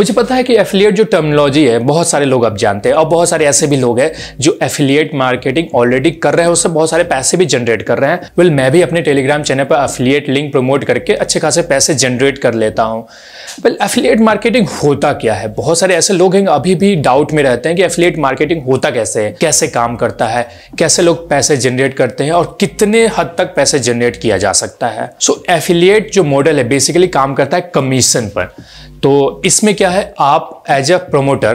मुझे पता है कि एफिलिएट जो टर्मिनोलॉजी है बहुत सारे लोग अब जानते हैं और बहुत सारे ऐसे भी लोग हैं जो एफिलिएट मार्केटिंग ऑलरेडी कर रहे हैं उससे बहुत सारे पैसे भी जनरेट कर रहे हैं वेल well, मैं भी अपने टेलीग्राम चैनल पर एफिलिएट लिंक प्रमोट करके अच्छे खासे पैसे जनरेट कर लेता हूँ वेल एफिलिएट मार्केटिंग होता क्या है बहुत सारे ऐसे लोग हैं अभी भी डाउट में रहते हैं कि एफिलिएट मार्केटिंग होता कैसे है कैसे काम करता है कैसे लोग पैसे जनरेट करते हैं और कितने हद तक पैसे जनरेट किया जा सकता है सो so, एफिलिएट जो मॉडल है बेसिकली काम करता है कमीशन पर तो इसमें क्या क्या है आप एज ए प्रोमोटर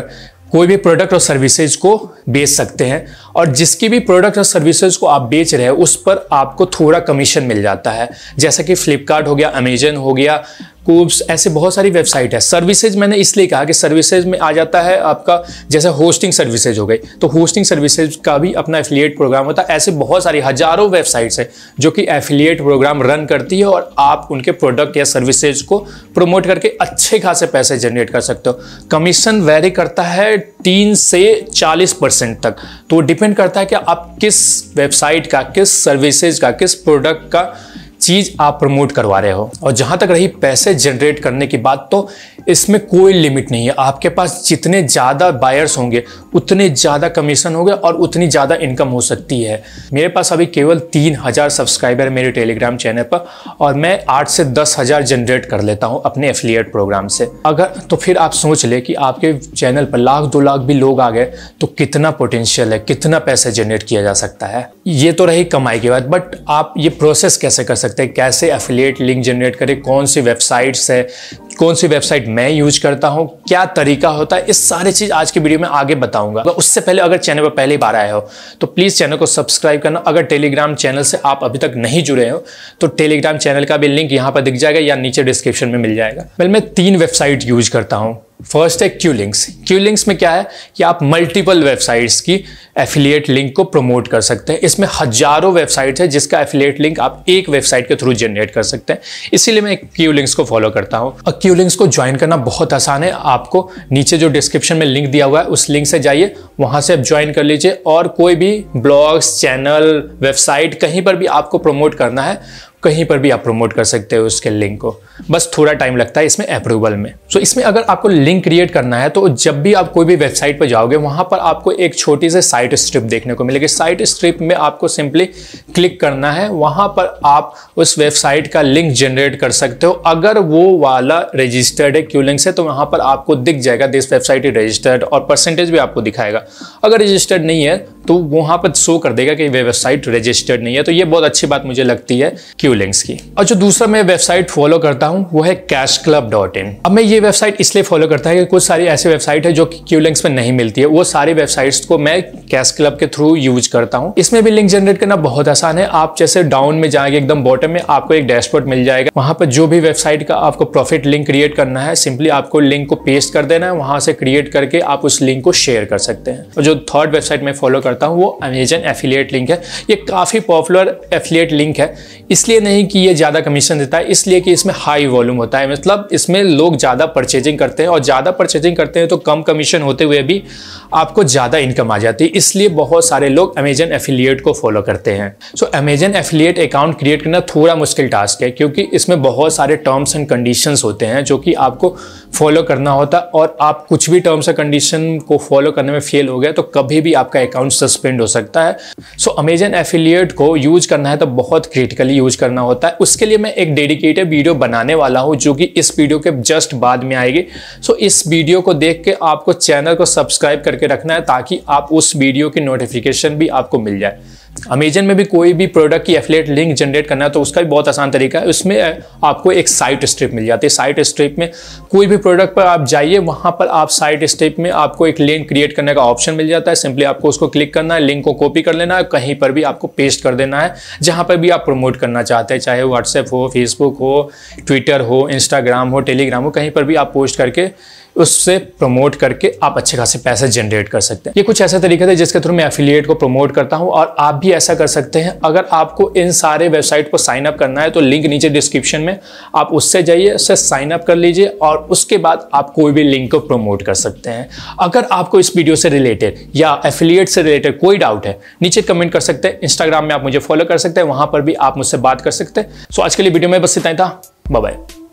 कोई भी प्रोडक्ट और सर्विसेज को बेच सकते हैं और जिसकी भी प्रोडक्ट और सर्विसेज को आप बेच रहे हैं उस पर आपको थोड़ा कमीशन मिल जाता है जैसा कि फ्लिपकार्ट हो गया अमेजन हो गया कूब्स ऐसे बहुत सारी वेबसाइट है सर्विसेज मैंने इसलिए कहा कि सर्विसेज में आ जाता है आपका जैसे होस्टिंग सर्विसेज हो गई तो होस्टिंग सर्विसेज का भी अपना एफिलिएट प्रोग्राम होता है ऐसे बहुत सारी हजारों वेबसाइट्स हैं जो कि एफिलिएट प्रोग्राम रन करती है और आप उनके प्रोडक्ट या सर्विसेज को प्रमोट करके अच्छे खासे पैसे जनरेट कर सकते हो कमीशन वेरी करता है तीन से चालीस परसेंट तक तो डिपेंड करता है कि आप किस वेबसाइट का किस सर्विसेज का किस प्रोडक्ट का चीज़ आप प्रमोट करवा रहे हो और जहां तक रही पैसे जनरेट करने की बात तो इसमें कोई लिमिट नहीं है आपके पास जितने ज़्यादा बायर्स होंगे उतने ज़्यादा कमीशन होंगे और उतनी ज़्यादा इनकम हो सकती है मेरे पास अभी केवल तीन हज़ार सब्सक्राइबर मेरे टेलीग्राम चैनल पर और मैं आठ से दस हज़ार जनरेट कर लेता हूँ अपने एफिलियट प्रोग्राम से अगर तो फिर आप सोच ले कि आपके चैनल पर लाख दो लाख भी लोग आ गए तो कितना पोटेंशियल है कितना पैसा जनरेट किया जा सकता है ये तो रही कमाई की बात बट आप ये प्रोसेस कैसे कर सकते सकते हैं कैसे एफिलिएट लिंक जनरेट करें कौन सी वेबसाइट्स है कौन सी वेबसाइट मैं यूज करता हूँ क्या तरीका होता है इस सारी चीज़ आज की वीडियो में आगे बताऊंगा तो उससे पहले अगर चैनल पर पहली बार आए हो तो प्लीज़ चैनल को सब्सक्राइब करना अगर टेलीग्राम चैनल से आप अभी तक नहीं जुड़े हो तो टेलीग्राम चैनल का भी लिंक यहाँ पर दिख जाएगा या नीचे डिस्क्रिप्शन में मिल जाएगा वेल मतलब मैं तीन वेबसाइट यूज करता हूँ फर्स्ट है क्यू लिंक्स क्यू लिंक्स में क्या है कि आप मल्टीपल वेबसाइट्स की एफिलिएट लिंक को प्रमोट कर सकते हैं इसमें हजारों वेबसाइट्स है जिसका एफिलिएट लिंक आप एक वेबसाइट के थ्रू जनरेट कर सकते हैं इसीलिए मैं क्यू लिंक्स को फॉलो करता हूँ और क्यू लिंक्स को ज्वाइन करना बहुत आसान है आपको नीचे जो डिस्क्रिप्शन में लिंक दिया हुआ है उस लिंक से जाइए वहाँ से आप ज्वाइन कर लीजिए और कोई भी ब्लॉग्स चैनल वेबसाइट कहीं पर भी आपको प्रमोट करना है कहीं पर भी आप प्रमोट कर सकते हो उसके लिंक को बस थोड़ा टाइम लगता है इसमें अप्रूवल में सो so, इसमें अगर आपको लिंक क्रिएट करना है तो जब भी आप कोई भी वेबसाइट पर जाओगे वहाँ पर आपको एक छोटी सी साइट स्ट्रिप देखने को मिलेगी साइट स्ट्रिप में आपको सिंपली क्लिक करना है वहां पर आप उस वेबसाइट का लिंक जनरेट कर सकते हो अगर वो वाला रजिस्टर्ड है क्यू लिंक से तो वहाँ पर आपको दिख जाएगा दिस वेबसाइट इज रजिस्टर्ड और परसेंटेज भी आपको दिखाएगा अगर रजिस्टर्ड नहीं है तो वहां पर शो कर देगा कि वेबसाइट रजिस्टर्ड नहीं है तो ये बहुत अच्छी बात मुझे लगती है क्यू लिंक्स की और जो दूसरा मैं वेबसाइट फॉलो करता हूँ वो है कैश क्लब डॉट इन अब मैं ये वेबसाइट इसलिए फॉलो करता है कि कुछ सारी ऐसी वेबसाइट है जो क्यू लिंक्स में नहीं मिलती है वो सारी वेबसाइट्स को मैं कैश क्लब के थ्रू यूज करता हूँ इसमें भी लिंक जनरेट करना बहुत आसान है आप जैसे डाउन में जाएंगे एकदम बॉटम में आपको एक डैशबोर्ड मिल जाएगा वहां पर जो भी वेबसाइट का आपको प्रॉफिट लिंक क्रिएट करना है सिंपली आपको लिंक को पेस्ट कर देना है वहां से क्रिएट करके आप उस लिंक को शेयर कर सकते हैं और जो थर्ड वेबसाइट में फॉलो करता हूँ वो अमेजन एफिलियट लिंक है ये काफी पॉपुलर एफिलियट लिंक है इसलिए नहीं कि ये ज्यादा कमीशन देता है इसलिए कि इसमें हाई वॉल्यूम होता है मतलब इसमें लोग ज्यादा परचेजिंग करते हैं और ज्यादा परचेजिंग करते हैं तो कम कमीशन होते हुए भी आपको ज्यादा इनकम आ जाती है इसलिए बहुत सारे लोग अमेजन एफिलियट को फॉलो करते हैं so Amazon affiliate account create करना थोड़ा मुश्किल टास्क है क्योंकि इसमें बहुत सारे टर्म्स एंड कंडीशंस होते हैं जो कि आपको फॉलो करना होता और आप कुछ भी टर्म्स एंड कंडीशन को फॉलो करने में फेल हो गया तो कभी भी आपका अकाउंट सस्पेंड हो सकता है सो अमेजन एफिलिएट को यूज करना है तो बहुत क्रिटिकली यूज करना होता है उसके लिए मैं एक डेडिकेटेड वीडियो बनाने वाला हूँ जो कि इस वीडियो के जस्ट बाद में आएगी सो so, इस वीडियो को देख के आपको चैनल को सब्सक्राइब करके रखना है ताकि आप उस वीडियो की नोटिफिकेशन भी आपको मिल जाए अमेजन में भी कोई भी प्रोडक्ट की एफिलेट लिंक जनरेट करना है तो उसका भी बहुत आसान तरीका है उसमें आपको एक साइट स्ट्रिप मिल जाती है साइट स्ट्रिप में कोई भी प्रोडक्ट पर आप जाइए वहाँ पर आप साइट स्ट्रिप में आपको एक लिंक क्रिएट करने का ऑप्शन मिल जाता है सिंपली आपको उसको क्लिक करना है लिंक को कॉपी कर लेना है कहीं पर भी आपको पेस्ट कर देना है जहाँ पर भी आप प्रमोट करना चाहते हैं चाहे व्हाट्सएप हो फेसबुक हो ट्विटर हो इंस्टाग्राम हो टेलीग्राम हो कहीं पर भी आप पोस्ट करके उससे प्रमोट करके आप अच्छे खासे पैसे जनरेट कर सकते हैं ये कुछ ऐसे तरीके थे जिसके थ्रू मैं एफिलिएट को प्रमोट करता हूँ और आप भी ऐसा कर सकते हैं अगर आपको इन सारे वेबसाइट को साइन अप करना है तो लिंक नीचे डिस्क्रिप्शन में आप उससे जाइए उससे साइन अप कर लीजिए और उसके बाद आप कोई भी लिंक को प्रमोट कर सकते हैं अगर आपको इस वीडियो से रिलेटेड या एफिलियट से रिलेटेड कोई डाउट है नीचे कमेंट कर सकते हैं इंस्टाग्राम में आप मुझे फॉलो कर सकते हैं वहां पर भी आप मुझसे बात कर सकते हैं सो आज के लिए वीडियो में बस इतना ही था बाय